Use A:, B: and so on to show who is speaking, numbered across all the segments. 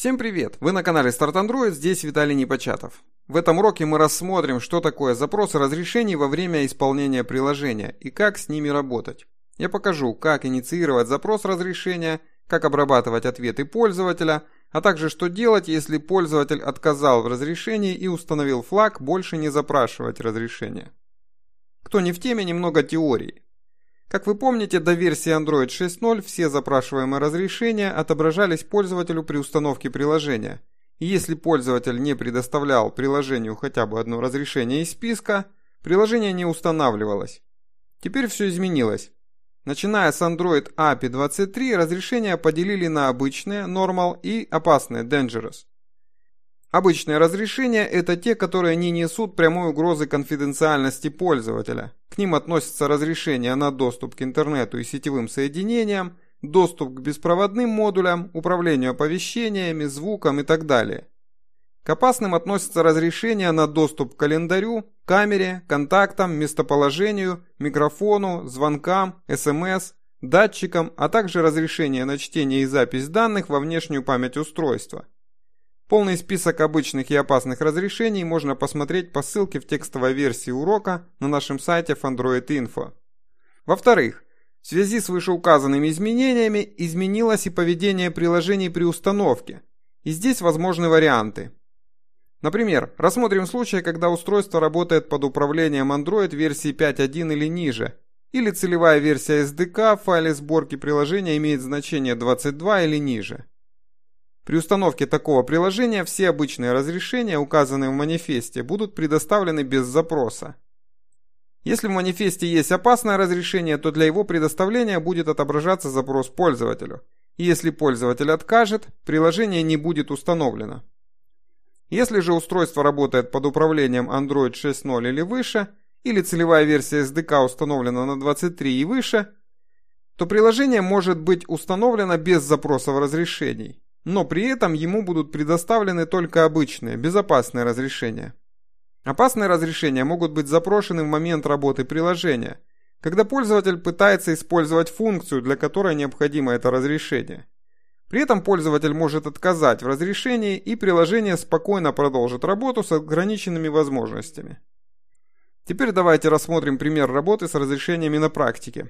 A: Всем привет! Вы на канале Start Android, здесь Виталий Непочатов. В этом уроке мы рассмотрим, что такое запросы разрешений во время исполнения приложения и как с ними работать. Я покажу, как инициировать запрос разрешения, как обрабатывать ответы пользователя, а также что делать, если пользователь отказал в разрешении и установил флаг «Больше не запрашивать разрешение». Кто не в теме, немного теории. Как вы помните, до версии Android 6.0 все запрашиваемые разрешения отображались пользователю при установке приложения. И если пользователь не предоставлял приложению хотя бы одно разрешение из списка, приложение не устанавливалось. Теперь все изменилось. Начиная с Android API 23, разрешения поделили на обычные, normal и опасные, dangerous. Обычные разрешения – это те, которые не несут прямой угрозы конфиденциальности пользователя. К ним относятся разрешения на доступ к интернету и сетевым соединениям, доступ к беспроводным модулям, управлению оповещениями, звуком и так далее. К опасным относятся разрешения на доступ к календарю, камере, контактам, местоположению, микрофону, звонкам, СМС, датчикам, а также разрешение на чтение и запись данных во внешнюю память устройства – Полный список обычных и опасных разрешений можно посмотреть по ссылке в текстовой версии урока на нашем сайте Android Info. Во-вторых, в связи с вышеуказанными изменениями изменилось и поведение приложений при установке, и здесь возможны варианты. Например, рассмотрим случай, когда устройство работает под управлением Android версии 5.1 или ниже, или целевая версия SDK в файле сборки приложения имеет значение 22 или ниже. При установке такого приложения все обычные разрешения, указанные в манифесте, будут предоставлены без запроса. Если в манифесте есть опасное разрешение, то для его предоставления будет отображаться запрос пользователю. И если пользователь откажет, приложение не будет установлено. Если же устройство работает под управлением Android 6.0 или выше, или целевая версия SDK установлена на 23 и выше, то приложение может быть установлено без запросов разрешений но при этом ему будут предоставлены только обычные, безопасные разрешения. Опасные разрешения могут быть запрошены в момент работы приложения, когда пользователь пытается использовать функцию, для которой необходимо это разрешение. При этом пользователь может отказать в разрешении, и приложение спокойно продолжит работу с ограниченными возможностями. Теперь давайте рассмотрим пример работы с разрешениями на практике.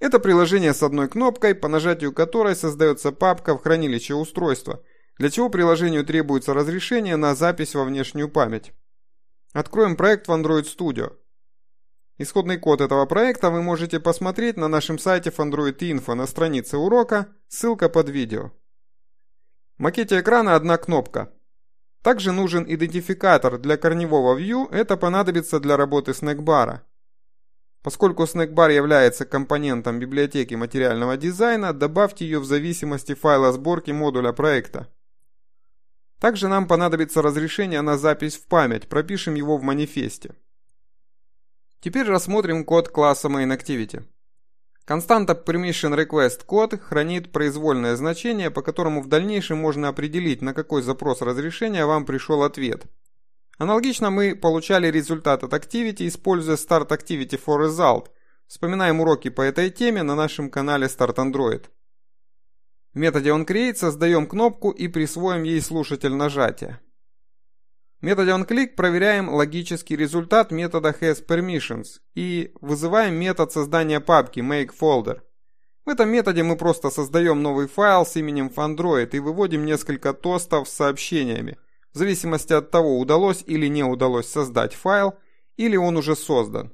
A: Это приложение с одной кнопкой, по нажатию которой создается папка в хранилище устройства, для чего приложению требуется разрешение на запись во внешнюю память. Откроем проект в Android Studio. Исходный код этого проекта вы можете посмотреть на нашем сайте Android Info на странице урока, ссылка под видео. В макете экрана одна кнопка. Также нужен идентификатор для корневого view, это понадобится для работы снэкбара. Поскольку снэкбар является компонентом библиотеки материального дизайна, добавьте ее в зависимости файла сборки модуля проекта. Также нам понадобится разрешение на запись в память, пропишем его в манифесте. Теперь рассмотрим код класса MainActivity. Константа PermissionRequestCode хранит произвольное значение, по которому в дальнейшем можно определить, на какой запрос разрешения вам пришел ответ – Аналогично мы получали результат от Activity, используя Start Activity for Result. Вспоминаем уроки по этой теме на нашем канале Start Android. В методе onCreate создаем кнопку и присвоим ей слушатель нажатия. В методе onClick проверяем логический результат метода hasPermissions и вызываем метод создания папки makeFolder. В этом методе мы просто создаем новый файл с именем Fandroid и выводим несколько тостов с сообщениями – в зависимости от того, удалось или не удалось создать файл, или он уже создан.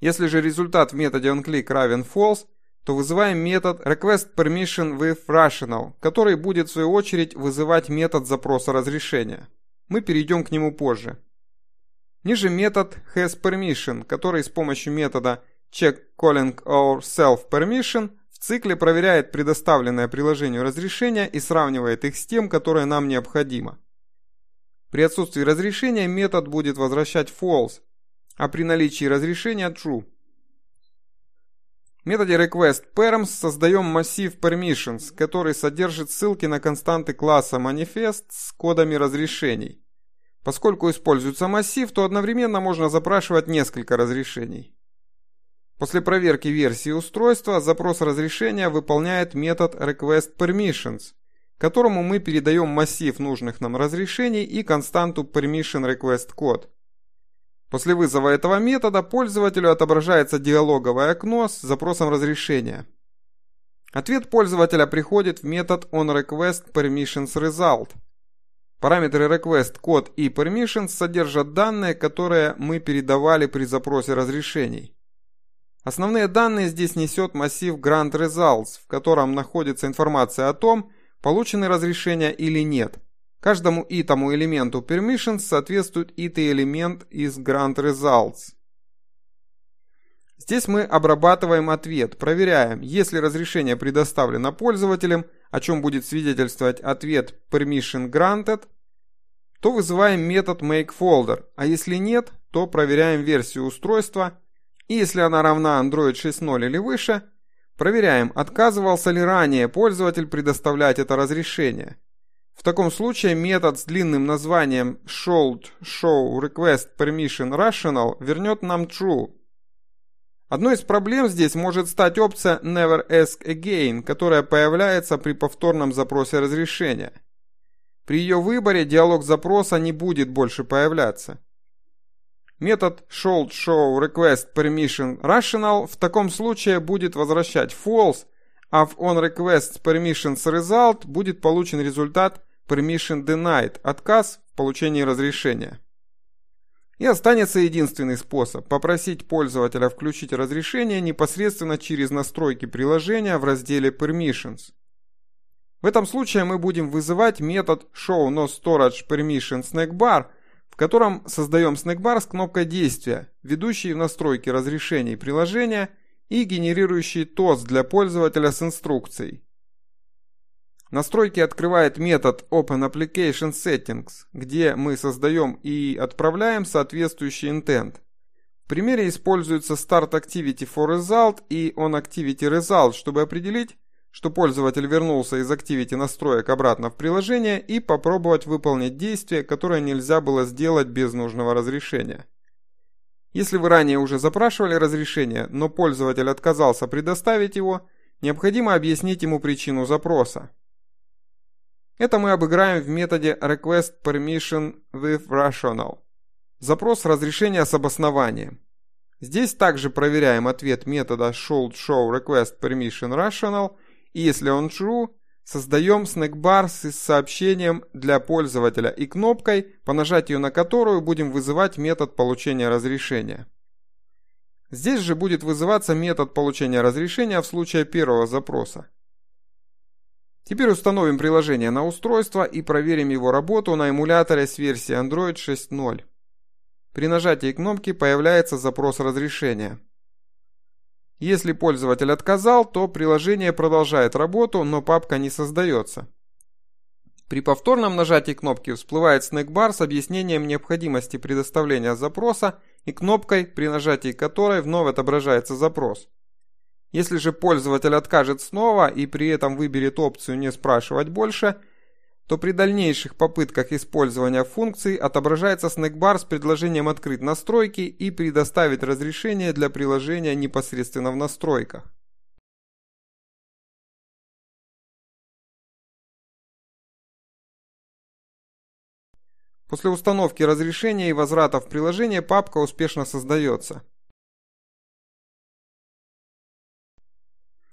A: Если же результат в методе onClick равен false, то вызываем метод requestPermissionWithRational, который будет в свою очередь вызывать метод запроса разрешения. Мы перейдем к нему позже. Ниже метод hasPermission, который с помощью метода checkCallingOurSelfPermission в цикле проверяет предоставленное приложению разрешение и сравнивает их с тем, которое нам необходимо. При отсутствии разрешения метод будет возвращать false, а при наличии разрешения true. В методе requestParams создаем массив permissions, который содержит ссылки на константы класса manifest с кодами разрешений. Поскольку используется массив, то одновременно можно запрашивать несколько разрешений. После проверки версии устройства запрос разрешения выполняет метод requestPermissions, которому мы передаем массив нужных нам разрешений и константу permission request code. После вызова этого метода пользователю отображается диалоговое окно с запросом разрешения. Ответ пользователя приходит в метод onRequestPermissionsResult. Параметры request_code и permissions содержат данные, которые мы передавали при запросе разрешений. Основные данные здесь несет массив grant_results, в котором находится информация о том, получены разрешения или нет. Каждому итому элементу permissions соответствует итый элемент из grant results. Здесь мы обрабатываем ответ, проверяем, если разрешение предоставлено пользователем, о чем будет свидетельствовать ответ permission granted, то вызываем метод makeFolder, а если нет, то проверяем версию устройства, и если она равна Android 6.0 или выше, Проверяем, отказывался ли ранее пользователь предоставлять это разрешение. В таком случае метод с длинным названием should show request permission rational вернет нам true. Одной из проблем здесь может стать опция never ask again, которая появляется при повторном запросе разрешения. При ее выборе диалог запроса не будет больше появляться. Метод should show request permission rational в таком случае будет возвращать false, а в on request permissions result будет получен результат permission denied – отказ в получении разрешения. И останется единственный способ – попросить пользователя включить разрешение непосредственно через настройки приложения в разделе Permissions. В этом случае мы будем вызывать метод showNoStoragePermissionSnackBar – в котором создаем снэкбар с кнопкой действия, ведущей в настройки разрешений приложения и генерирующий тост для пользователя с инструкцией. Настройки открывает метод Open Application Settings, где мы создаем и отправляем соответствующий intent. В примере используется Start Activity for Result и On Activity Result, чтобы определить, что пользователь вернулся из Activity настроек обратно в приложение и попробовать выполнить действие, которое нельзя было сделать без нужного разрешения. Если вы ранее уже запрашивали разрешение, но пользователь отказался предоставить его, необходимо объяснить ему причину запроса. Это мы обыграем в методе request permission with rational. Запрос разрешения с обоснованием. Здесь также проверяем ответ метода showed show request permission rational – и если он true, создаем снэкбар с сообщением для пользователя и кнопкой, по нажатию на которую будем вызывать метод получения разрешения. Здесь же будет вызываться метод получения разрешения в случае первого запроса. Теперь установим приложение на устройство и проверим его работу на эмуляторе с версии Android 6.0. При нажатии кнопки появляется запрос разрешения. Если пользователь отказал, то приложение продолжает работу, но папка не создается. При повторном нажатии кнопки всплывает снэкбар с объяснением необходимости предоставления запроса и кнопкой, при нажатии которой вновь отображается запрос. Если же пользователь откажет снова и при этом выберет опцию «Не спрашивать больше», то при дальнейших попытках использования функций отображается снэкбар с предложением открыть настройки и предоставить разрешение для приложения непосредственно в настройках. После установки разрешения и возврата в приложение папка успешно создается.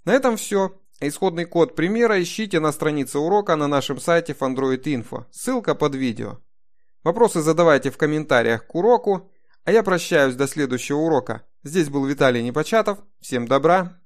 A: На этом все. Исходный код примера ищите на странице урока на нашем сайте Fandroid.info. Ссылка под видео. Вопросы задавайте в комментариях к уроку, а я прощаюсь до следующего урока. Здесь был Виталий Непочатов. Всем добра